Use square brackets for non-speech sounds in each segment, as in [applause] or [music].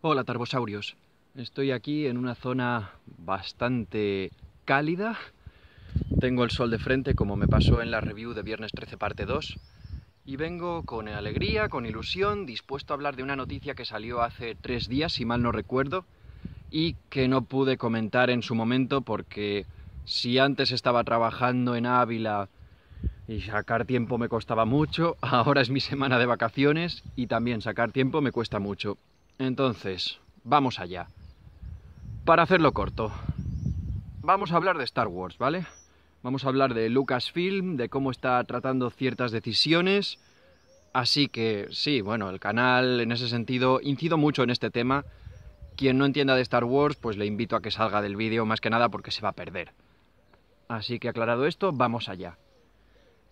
Hola Tarbosaurios, estoy aquí en una zona bastante cálida, tengo el sol de frente como me pasó en la review de viernes 13 parte 2 y vengo con alegría, con ilusión, dispuesto a hablar de una noticia que salió hace tres días, si mal no recuerdo, y que no pude comentar en su momento porque si antes estaba trabajando en Ávila y sacar tiempo me costaba mucho, [laughs] ahora es mi semana de vacaciones y también sacar tiempo me cuesta mucho. Entonces, vamos allá. Para hacerlo corto, vamos a hablar de Star Wars, ¿vale? Vamos a hablar de Lucasfilm, de cómo está tratando ciertas decisiones. Así que sí, bueno, el canal en ese sentido incido mucho en este tema. Quien no entienda de Star Wars, pues le invito a que salga del vídeo más que nada porque se va a perder. Así que aclarado esto, vamos allá.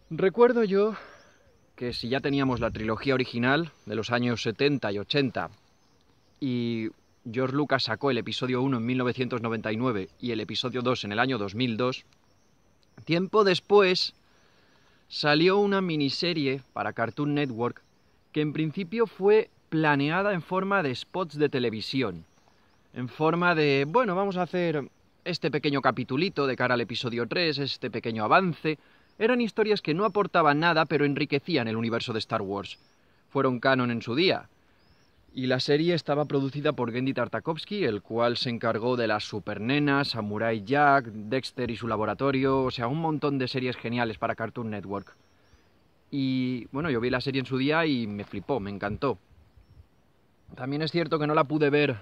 Recuerdo yo que si ya teníamos la trilogía original de los años 70 y 80 y George Lucas sacó el episodio 1 en 1999 y el episodio 2 en el año 2002, tiempo después salió una miniserie para Cartoon Network que en principio fue planeada en forma de spots de televisión, en forma de, bueno, vamos a hacer este pequeño capitulito de cara al episodio 3, este pequeño avance, eran historias que no aportaban nada pero enriquecían el universo de Star Wars. Fueron canon en su día, y la serie estaba producida por Gendy Tartakovsky, el cual se encargó de Las Supernenas, Samurai Jack, Dexter y su laboratorio, o sea, un montón de series geniales para Cartoon Network. Y bueno, yo vi la serie en su día y me flipó, me encantó. También es cierto que no la pude ver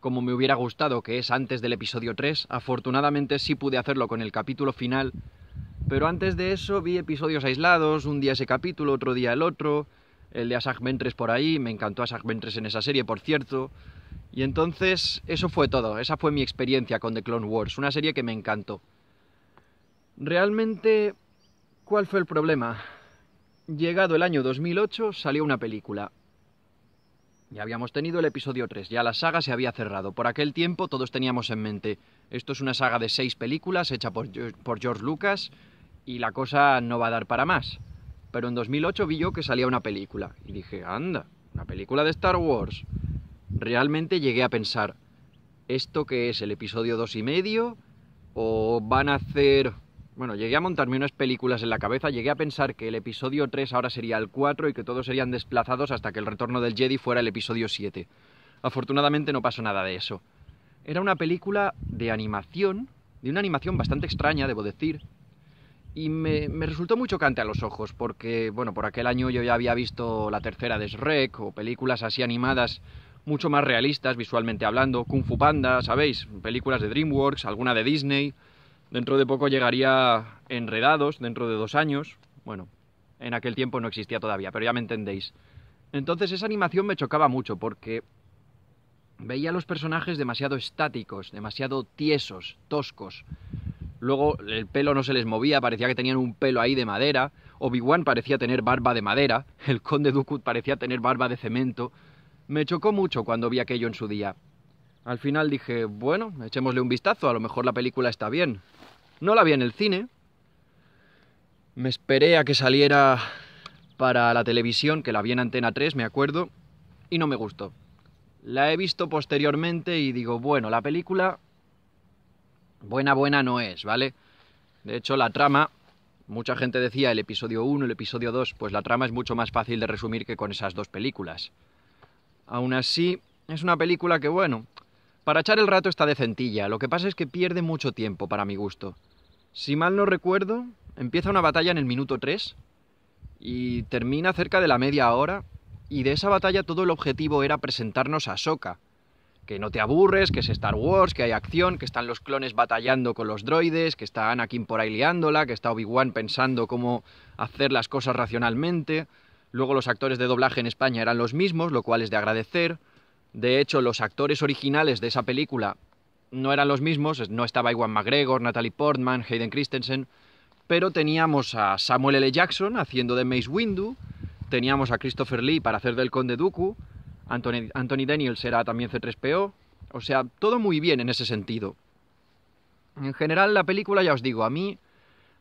como me hubiera gustado, que es antes del episodio 3. Afortunadamente sí pude hacerlo con el capítulo final, pero antes de eso vi episodios aislados, un día ese capítulo, otro día el otro, el de Asajj Ventress por ahí, me encantó Asajj Ventress en esa serie, por cierto. Y entonces eso fue todo, esa fue mi experiencia con The Clone Wars, una serie que me encantó. Realmente, ¿cuál fue el problema? Llegado el año 2008 salió una película. Ya habíamos tenido el episodio 3, ya la saga se había cerrado. Por aquel tiempo todos teníamos en mente, esto es una saga de seis películas hecha por George Lucas y la cosa no va a dar para más pero en 2008 vi yo que salía una película y dije, anda, una película de Star Wars. Realmente llegué a pensar, ¿esto qué es? ¿El episodio 2 y medio? ¿O van a hacer...? Bueno, llegué a montarme unas películas en la cabeza, llegué a pensar que el episodio 3 ahora sería el 4 y que todos serían desplazados hasta que el retorno del Jedi fuera el episodio 7. Afortunadamente no pasó nada de eso. Era una película de animación, de una animación bastante extraña, debo decir, y me, resultó muy chocante a los ojos, porque, bueno, por aquel año yo ya había visto la tercera de Shrek o películas así animadas mucho más realistas visualmente hablando, Kung Fu Panda, ¿sabéis? Películas de DreamWorks, alguna de Disney. Dentro de poco llegaría Enredados, dentro de dos años. Bueno, en aquel tiempo no existía todavía, pero ya me entendéis. Entonces esa animación me chocaba mucho porque veía a los personajes demasiado estáticos, demasiado tiesos, toscos. Luego el pelo no se les movía, parecía que tenían un pelo ahí de madera. Obi-Wan parecía tener barba de madera. El conde Dooku parecía tener barba de cemento. Me chocó mucho cuando vi aquello en su día. Al final dije, bueno, echémosle un vistazo, a lo mejor la película está bien. No la vi en el cine. Me esperé a que saliera para la televisión, que la vi en Antena 3, me acuerdo, y no me gustó. La he visto posteriormente y digo, bueno, la película buena, buena no es, ¿vale? De hecho, la trama, mucha gente decía el episodio 1, el episodio 2, pues la trama es mucho más fácil de resumir que con esas dos películas. Aún así, es una película que, bueno, para echar el rato está decentilla, lo que pasa es que pierde mucho tiempo para mi gusto. Si mal no recuerdo, empieza una batalla en el minuto 3 y termina cerca de la media hora, y de esa batalla todo el objetivo era presentarnos a Soka, que no te aburres, que es Star Wars, que hay acción, que están los clones batallando con los droides, que está Anakin por ahí liándola, que está Obi-Wan pensando cómo hacer las cosas racionalmente. Luego los actores de doblaje en España eran los mismos, lo cual es de agradecer. De hecho, los actores originales de esa película no eran los mismos, no estaba Iwan McGregor, Natalie Portman, Hayden Christensen, pero teníamos a Samuel L. Jackson haciendo de Mace Windu, teníamos a Christopher Lee para hacer del Conde Dooku, Anthony, Daniels será también C3PO. O sea, todo muy bien en ese sentido. En general, la película, ya os digo, a mí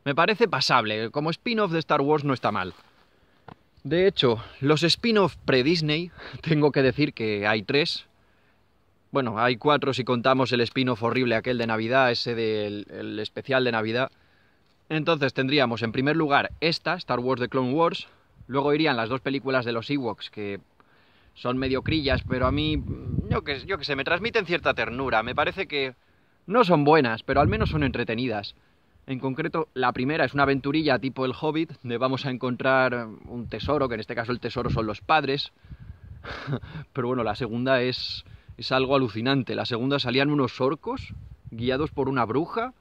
me parece pasable. Como spin-off de Star Wars no está mal. De hecho, los spin-off pre-Disney, [laughs] tengo que decir que hay tres. Bueno, hay cuatro si contamos el spin-off horrible aquel de Navidad, ese del el especial de Navidad. Entonces tendríamos en primer lugar esta, Star Wars The Clone Wars. Luego irían las dos películas de los Ewoks, que son mediocrillas, pero a mí, yo que, yo que sé, me transmiten cierta ternura. Me parece que no son buenas, pero al menos son entretenidas. En concreto, la primera es una aventurilla tipo El Hobbit, donde vamos a encontrar un tesoro, que en este caso el tesoro son los padres. [laughs] Pero bueno, la segunda es, es algo alucinante. La segunda salían unos orcos guiados por una bruja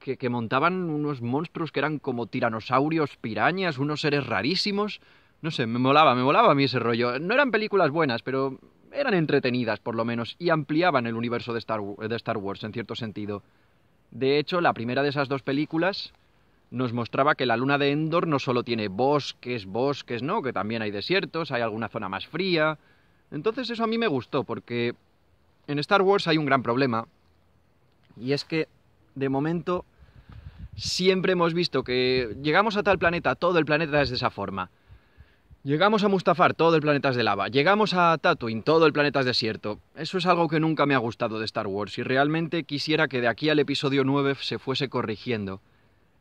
que, que montaban unos monstruos que eran como tiranosaurios, pirañas, unos seres rarísimos no sé, me molaba, me molaba a mí ese rollo. No eran películas buenas, pero eran entretenidas por lo menos y ampliaban el universo de Star, de Star Wars en cierto sentido. De hecho, la primera de esas dos películas nos mostraba que la luna de Endor no solo tiene bosques, bosques, no, que también hay desiertos, hay alguna zona más fría. Entonces eso a mí me gustó porque en Star Wars hay un gran problema y es que de momento siempre hemos visto que llegamos a tal planeta, todo el planeta es de esa forma. Llegamos a Mustafar, todo el planeta es de lava. Llegamos a Tatooine, todo el planeta es desierto. Eso es algo que nunca me ha gustado de Star Wars y realmente quisiera que de aquí al episodio 9 se fuese corrigiendo.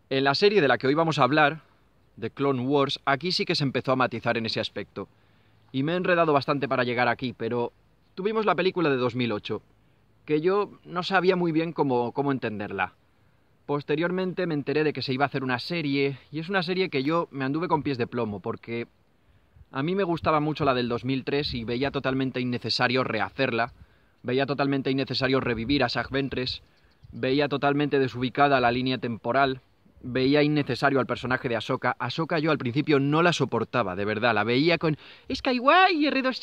En la serie de la que hoy vamos a hablar, de Clone Wars, aquí sí que se empezó a matizar en ese aspecto. Y me he enredado bastante para llegar aquí, pero tuvimos la película de 2008, que yo no sabía muy bien cómo, cómo entenderla. Posteriormente me enteré de que se iba a hacer una serie, y es una serie que yo me anduve con pies de plomo, porque a mí me gustaba mucho la del 2003 y veía totalmente innecesario rehacerla, veía totalmente innecesario revivir a Sajventres. veía totalmente desubicada la línea temporal, veía innecesario al personaje de Ahsoka. Ahsoka yo al principio no la soportaba, de verdad. La veía con ¡Es r 2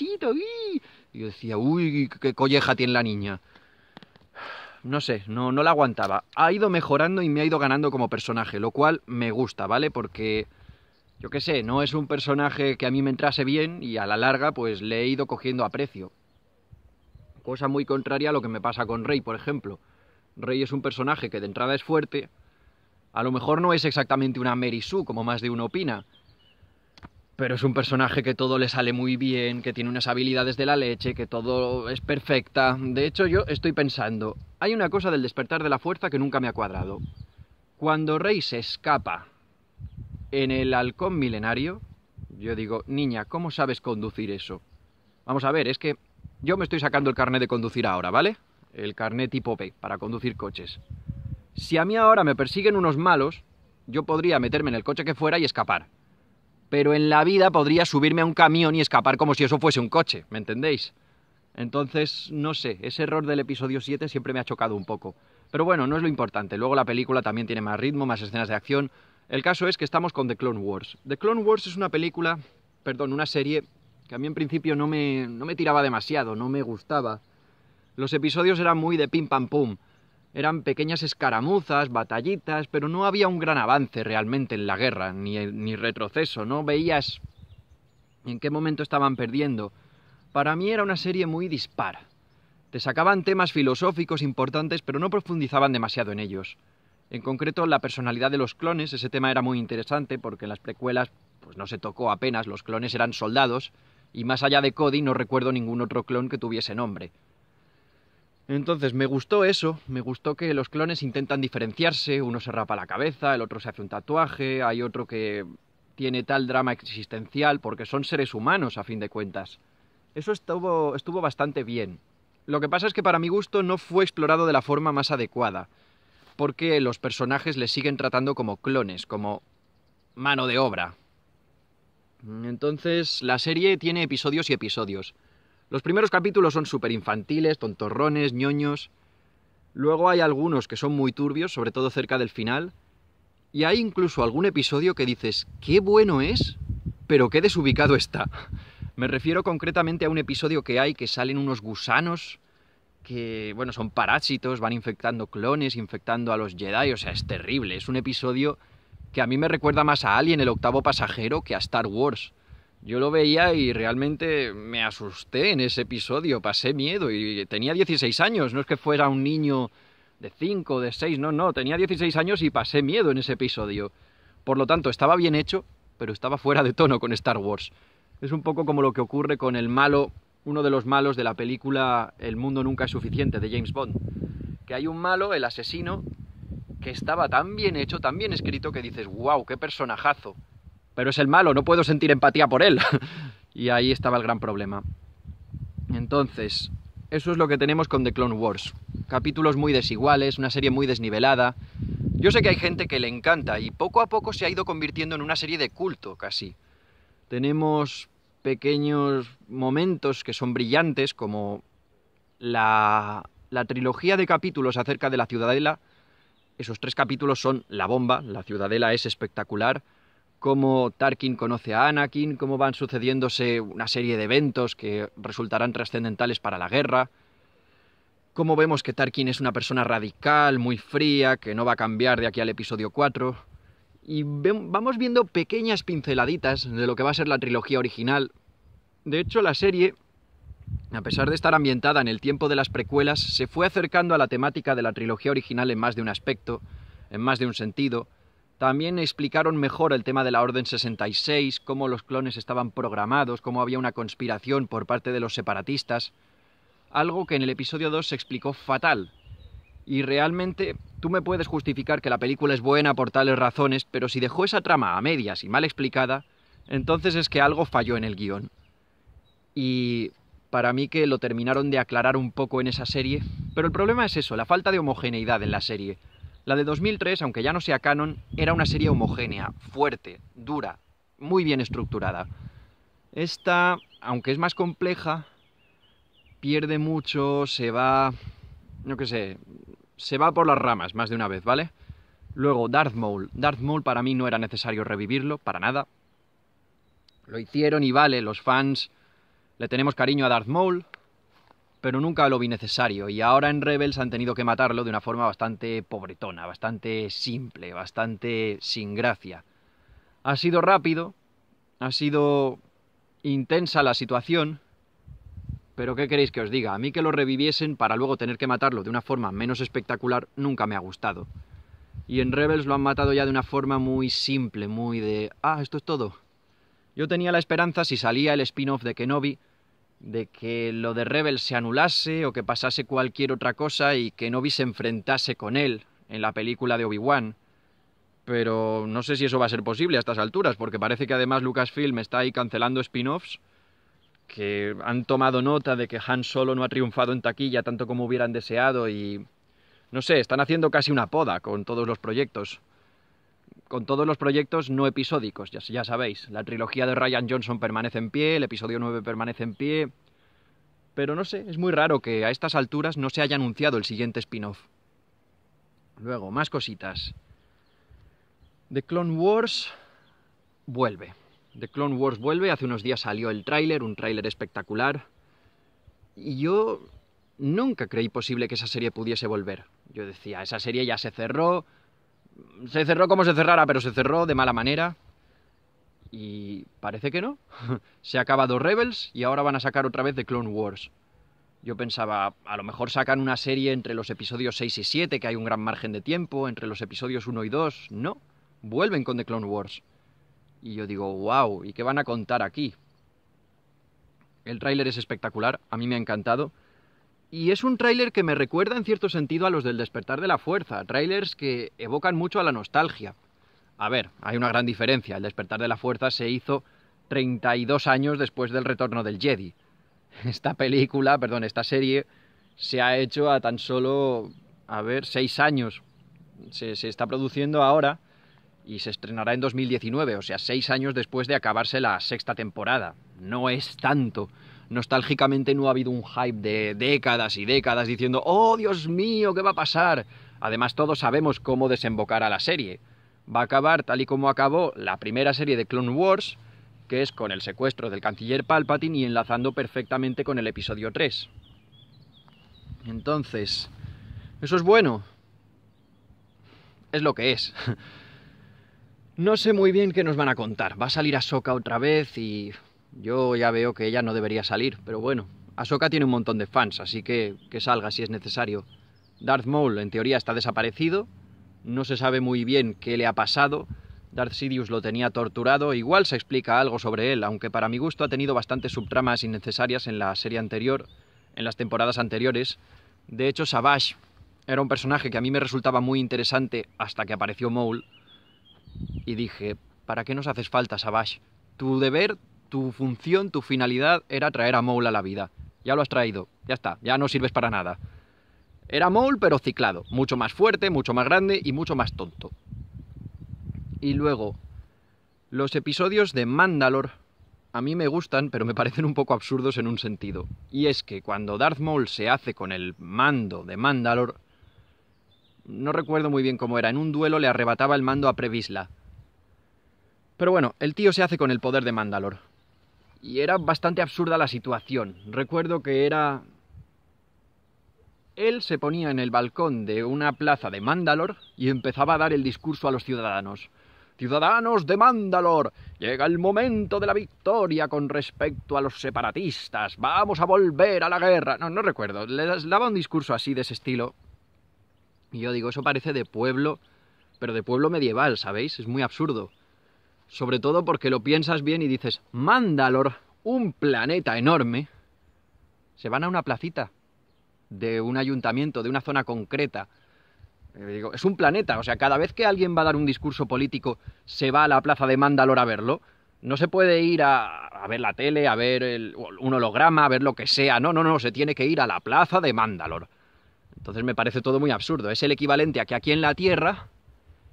y yo decía, uy, qué colleja tiene la niña. No sé, no, no la aguantaba. Ha ido mejorando y me ha ido ganando como personaje, lo cual me gusta, ¿vale? Porque yo qué sé, no es un personaje que a mí me entrase bien y a la larga pues le he ido cogiendo a precio. Cosa muy contraria a lo que me pasa con Rey, por ejemplo. Rey es un personaje que de entrada es fuerte, a lo mejor no es exactamente una Mary Sue como más de uno opina, pero es un personaje que todo le sale muy bien, que tiene unas habilidades de la leche, que todo es perfecta. De hecho, yo estoy pensando, hay una cosa del despertar de la fuerza que nunca me ha cuadrado. Cuando Rey se escapa en el halcón milenario, yo digo, niña, ¿cómo sabes conducir eso? Vamos a ver, es que yo me estoy sacando el carnet de conducir ahora, ¿vale? El carnet tipo B, para conducir coches. Si a mí ahora me persiguen unos malos, yo podría meterme en el coche que fuera y escapar. Pero en la vida podría subirme a un camión y escapar como si eso fuese un coche, ¿me entendéis? Entonces, no sé, ese error del episodio 7 siempre me ha chocado un poco. Pero bueno, no es lo importante. Luego la película también tiene más ritmo, más escenas de acción, el caso es que estamos con The Clone Wars. The Clone Wars es una película, perdón, una serie que a mí en principio no me, no me tiraba demasiado, no me gustaba. Los episodios eran muy de pim pam pum. Eran pequeñas escaramuzas, batallitas, pero no había un gran avance realmente en la guerra, ni, ni retroceso, no veías en qué momento estaban perdiendo. Para mí era una serie muy dispara. Te sacaban temas filosóficos importantes, pero no profundizaban demasiado en ellos. En concreto, la personalidad de los clones, ese tema era muy interesante porque en las precuelas pues, no se tocó apenas, los clones eran soldados, y más allá de Cody no recuerdo ningún otro clon que tuviese nombre. Entonces, me gustó eso, me gustó que los clones intentan diferenciarse, uno se rapa la cabeza, el otro se hace un tatuaje, hay otro que tiene tal drama existencial porque son seres humanos a fin de cuentas. Eso estuvo, estuvo bastante bien. Lo que pasa es que para mi gusto no fue explorado de la forma más adecuada porque los personajes le siguen tratando como clones, como mano de obra. Entonces, la serie tiene episodios y episodios. Los primeros capítulos son súper infantiles, tontorrones, ñoños. Luego hay algunos que son muy turbios, sobre todo cerca del final. Y hay incluso algún episodio que dices, qué bueno es, pero qué desubicado está. [laughs] Me refiero concretamente a un episodio que hay que salen unos gusanos que, bueno, son parásitos, van infectando clones, infectando a los Jedi, o sea, es terrible. Es un episodio que a mí me recuerda más a Alien, el octavo pasajero, que a Star Wars. Yo lo veía y realmente me asusté en ese episodio, pasé miedo y tenía 16 años, no es que fuera un niño de 5, de 6, no, no, tenía 16 años y pasé miedo en ese episodio. Por lo tanto, estaba bien hecho, pero estaba fuera de tono con Star Wars. Es un poco como lo que ocurre con el malo uno de los malos de la película El mundo nunca es suficiente de James Bond. Que hay un malo, el asesino, que estaba tan bien hecho, tan bien escrito, que dices, wow, qué personajazo. Pero es el malo, no puedo sentir empatía por él. [laughs] y ahí estaba el gran problema. Entonces, eso es lo que tenemos con The Clone Wars. Capítulos muy desiguales, una serie muy desnivelada. Yo sé que hay gente que le encanta y poco a poco se ha ido convirtiendo en una serie de culto casi. Tenemos pequeños momentos que son brillantes, como la, trilogía de capítulos acerca de la ciudadela. Esos tres capítulos son la bomba, la ciudadela es espectacular, cómo Tarkin conoce a Anakin, cómo van sucediéndose una serie de eventos que resultarán trascendentales para la guerra, cómo vemos que Tarkin es una persona radical, muy fría, que no va a cambiar de aquí al episodio 4 y vamos viendo pequeñas pinceladitas de lo que va a ser la trilogía original. De hecho, la serie, a pesar de estar ambientada en el tiempo de las precuelas, se fue acercando a la temática de la trilogía original en más de un aspecto, en más de un sentido. También explicaron mejor el tema de la Orden 66, cómo los clones estaban programados, cómo había una conspiración por parte de los separatistas, algo que en el episodio 2 se explicó fatal. Y realmente Tú me puedes justificar que la película es buena por tales razones, pero si dejó esa trama a medias y mal explicada, entonces es que algo falló en el guión. Y para mí que lo terminaron de aclarar un poco en esa serie, pero el problema es eso, la falta de homogeneidad en la serie. La de 2003, aunque ya no sea canon, era una serie homogénea, fuerte, dura, muy bien estructurada. Esta, aunque es más compleja, pierde mucho, se va, no que sé, se va por las ramas más de una vez, ¿vale? Luego, Darth Maul. Darth Maul para mí no era necesario revivirlo, para nada. Lo hicieron y vale, los fans le tenemos cariño a Darth Maul, pero nunca lo vi necesario. Y ahora en Rebels han tenido que matarlo de una forma bastante pobretona, bastante simple, bastante sin gracia. Ha sido rápido, ha sido intensa la situación, pero ¿qué queréis que os diga? A mí que lo reviviesen para luego tener que matarlo de una forma menos espectacular nunca me ha gustado. Y en Rebels lo han matado ya de una forma muy simple, muy de... Ah, esto es todo. Yo tenía la esperanza, si salía el spin-off de Kenobi, de que lo de Rebels se anulase o que pasase cualquier otra cosa y Kenobi se enfrentase con él en la película de Obi-Wan. Pero no sé si eso va a ser posible a estas alturas, porque parece que además Lucasfilm está ahí cancelando spin-offs que han tomado nota de que Han Solo no ha triunfado en taquilla tanto como hubieran deseado y no sé, están haciendo casi una poda con todos los proyectos. Con todos los proyectos no episódicos, ya, ya sabéis. La trilogía de Ryan Johnson permanece en pie, el episodio 9 permanece en pie. Pero no sé, es muy raro que a estas alturas no se haya anunciado el siguiente spin-off. Luego, más cositas. The Clone Wars vuelve. The Clone Wars vuelve, hace unos días salió el tráiler, un tráiler espectacular. Y yo nunca creí posible que esa serie pudiese volver. Yo decía, esa serie ya se cerró, se cerró como se cerrara, pero se cerró de mala manera. Y parece que no. [laughs] se ha acabado Rebels y ahora van a sacar otra vez The Clone Wars. Yo pensaba, a lo mejor sacan una serie entre los episodios 6 y 7, que hay un gran margen de tiempo, entre los episodios 1 y 2. No, vuelven con The Clone Wars. Y yo digo, wow, ¿y qué van a contar aquí? El tráiler es espectacular, a mí me ha encantado. Y es un tráiler que me recuerda en cierto sentido a los del despertar de la fuerza, trailers que evocan mucho a la nostalgia. A ver, hay una gran diferencia, el despertar de la fuerza se hizo 32 años después del retorno del Jedi. Esta película, perdón, esta serie se ha hecho a tan solo, a ver, 6 años. Se, se está produciendo ahora y se estrenará en 2019, o sea, seis años después de acabarse la sexta temporada. No es tanto. Nostálgicamente no ha habido un hype de décadas y décadas diciendo, oh Dios mío, ¿qué va a pasar? Además, todos sabemos cómo desembocar a la serie. Va a acabar tal y como acabó la primera serie de Clone Wars, que es con el secuestro del canciller Palpatine y enlazando perfectamente con el episodio 3. Entonces, eso es bueno. Es lo que es. No sé muy bien qué nos van a contar. Va a salir Ahsoka otra vez y yo ya veo que ella no debería salir, pero bueno, Ahsoka tiene un montón de fans, así que que salga si es necesario. Darth Maul en teoría está desaparecido, no se sabe muy bien qué le ha pasado. Darth Sidious lo tenía torturado, igual se explica algo sobre él, aunque para mi gusto ha tenido bastantes subtramas innecesarias en la serie anterior, en las temporadas anteriores. De hecho, Savage era un personaje que a mí me resultaba muy interesante hasta que apareció Maul y dije, ¿para qué nos haces falta, Sabash? Tu deber, tu función, tu finalidad era traer a Maul a la vida. Ya lo has traído, ya está, ya no sirves para nada. Era Maul, pero ciclado, mucho más fuerte, mucho más grande y mucho más tonto. Y luego, los episodios de Mandalor a mí me gustan, pero me parecen un poco absurdos en un sentido. Y es que cuando Darth Maul se hace con el mando de Mandalor, no recuerdo muy bien cómo era, en un duelo le arrebataba el mando a Previsla. Pero bueno, el tío se hace con el poder de Mandalor. Y era bastante absurda la situación. Recuerdo que era... Él se ponía en el balcón de una plaza de Mandalor y empezaba a dar el discurso a los ciudadanos. Ciudadanos de Mandalor, llega el momento de la victoria con respecto a los separatistas. Vamos a volver a la guerra. No, no recuerdo. Les daba un discurso así de ese estilo y yo digo, eso parece de pueblo, pero de pueblo medieval, ¿sabéis? Es muy absurdo. Sobre todo porque lo piensas bien y dices, Mándalor, un planeta enorme, se van a una placita de un ayuntamiento, de una zona concreta. Digo, es un planeta, o sea, cada vez que alguien va a dar un discurso político, se va a la plaza de Mándalor a verlo. No se puede ir a, ver la tele, a ver el, un holograma, a ver lo que sea. No, no, no, se tiene que ir a la plaza de Mándalor. Entonces me parece todo muy absurdo. Es el equivalente a que aquí en la Tierra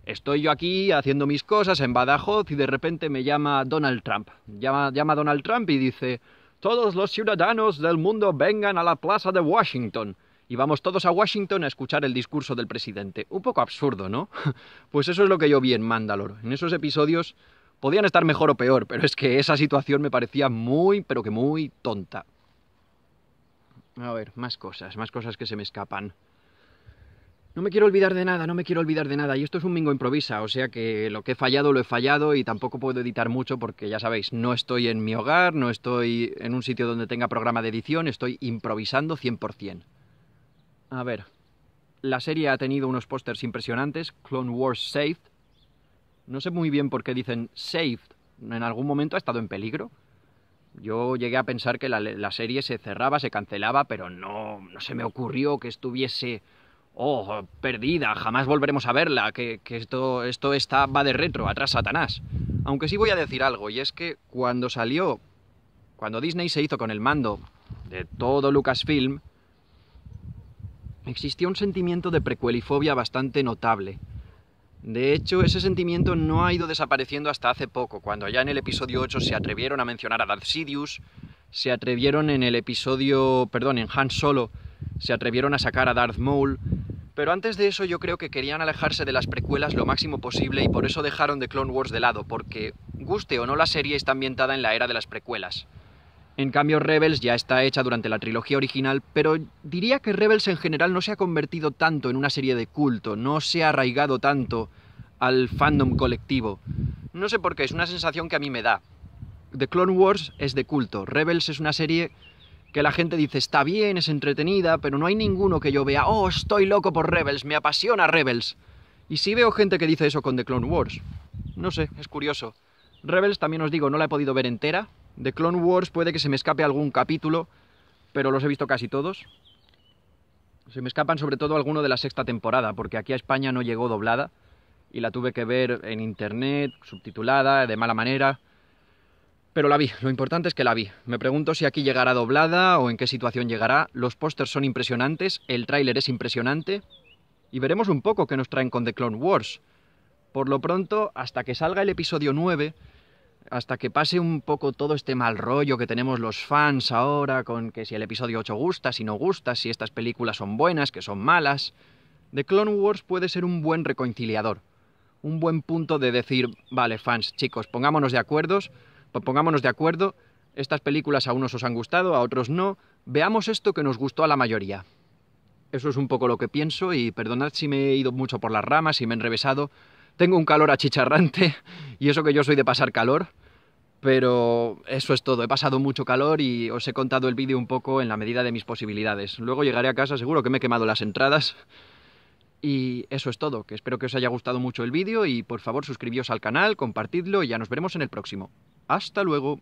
estoy yo aquí haciendo mis cosas en Badajoz y de repente me llama Donald Trump. Llama, Donald Trump y dice, todos los ciudadanos del mundo vengan a la plaza de Washington. Y vamos todos a Washington a escuchar el discurso del presidente. Un poco absurdo, ¿no? [laughs] Pues eso es lo que yo vi en Mandalor. En esos episodios podían estar mejor o peor, pero es que esa situación me parecía muy, pero que muy tonta. A ver, más cosas, más cosas que se me escapan. No me quiero olvidar de nada, no me quiero olvidar de nada. Y esto es un mingo improvisa, o sea que lo que he fallado lo he fallado y tampoco puedo editar mucho porque ya sabéis, no estoy en mi hogar, no estoy en un sitio donde tenga programa de edición, estoy improvisando 100%. A ver, la serie ha tenido unos pósters impresionantes, Clone Wars Saved. No sé muy bien por qué dicen Saved, en algún momento ha estado en peligro. Yo llegué a pensar que la, serie se cerraba, se cancelaba, pero no, no se me ocurrió que estuviese oh, perdida, jamás volveremos a verla, que, esto, esto está, va de retro, atrás Satanás. Aunque sí voy a decir algo, y es que cuando salió, cuando Disney se hizo con el mando de todo Lucasfilm, existió un sentimiento de precuelifobia bastante notable. De hecho, ese sentimiento no ha ido desapareciendo hasta hace poco, cuando ya en el episodio 8 se atrevieron a mencionar a Darth Sidious, se atrevieron en el episodio, perdón, en Han Solo, se atrevieron a sacar a Darth Maul, pero antes de eso yo creo que querían alejarse de las precuelas lo máximo posible y por eso dejaron de Clone Wars de lado, porque guste o no la serie está ambientada en la era de las precuelas. En cambio, Rebels ya está hecha durante la trilogía original, pero diría que Rebels en general no se ha convertido tanto en una serie de culto, no se ha arraigado tanto al fandom colectivo. No sé por qué, es una sensación que a mí me da. The Clone Wars es de culto, Rebels es una serie que la gente dice está bien, es entretenida, pero no hay ninguno que yo vea, oh, estoy loco por Rebels, me apasiona Rebels. Y sí veo gente que dice eso con The Clone Wars. No sé, es curioso. Rebels también os digo, no la he podido ver entera, de Clone Wars puede que se me escape algún capítulo, pero los he visto casi todos. Se me escapan sobre todo alguno de la sexta temporada, porque aquí a España no llegó doblada y la tuve que ver en internet, subtitulada, de mala manera. Pero la vi, lo importante es que la vi. Me pregunto si aquí llegará doblada o en qué situación llegará. Los pósters son impresionantes, el tráiler es impresionante y veremos un poco qué nos traen con The Clone Wars. Por lo pronto, hasta que salga el episodio 9, hasta que pase un poco todo este mal rollo que tenemos los fans ahora con que si el episodio 8 gusta, si no gusta, si estas películas son buenas, que son malas, The Clone Wars puede ser un buen reconciliador, un buen punto de decir, vale, fans, chicos, pongámonos de acuerdos, pongámonos de acuerdo, estas películas a unos os han gustado, a otros no, veamos esto que nos gustó a la mayoría. Eso es un poco lo que pienso y perdonad si me he ido mucho por las ramas, si me he enrevesado, tengo un calor achicharrante y eso que yo soy de pasar calor, pero eso es todo. He pasado mucho calor y os he contado el vídeo un poco en la medida de mis posibilidades. Luego llegaré a casa, seguro que me he quemado las entradas. Y eso es todo, que espero que os haya gustado mucho el vídeo y por favor suscribíos al canal, compartidlo y ya nos veremos en el próximo. ¡Hasta luego!